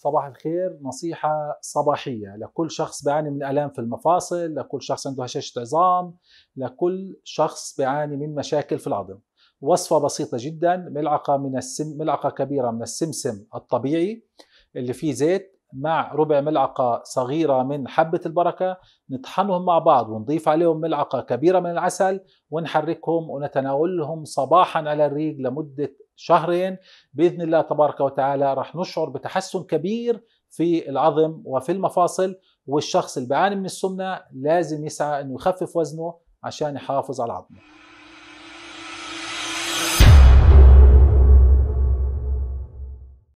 صباح الخير نصيحة صباحية لكل شخص بيعاني من آلام في المفاصل لكل شخص عنده هشاشة عظام لكل شخص بيعاني من مشاكل في العظم وصفة بسيطة جدا ملعقة من السم ملعقة كبيرة من السمسم الطبيعي اللي فيه زيت مع ربع ملعقة صغيرة من حبة البركة نطحنهم مع بعض ونضيف عليهم ملعقة كبيرة من العسل ونحركهم ونتناولهم صباحا على الريق لمدة شهرين بإذن الله تبارك وتعالى رح نشعر بتحسن كبير في العظم وفي المفاصل والشخص اللي بيعاني من السمنة لازم يسعى أنه يخفف وزنه عشان يحافظ على عظمه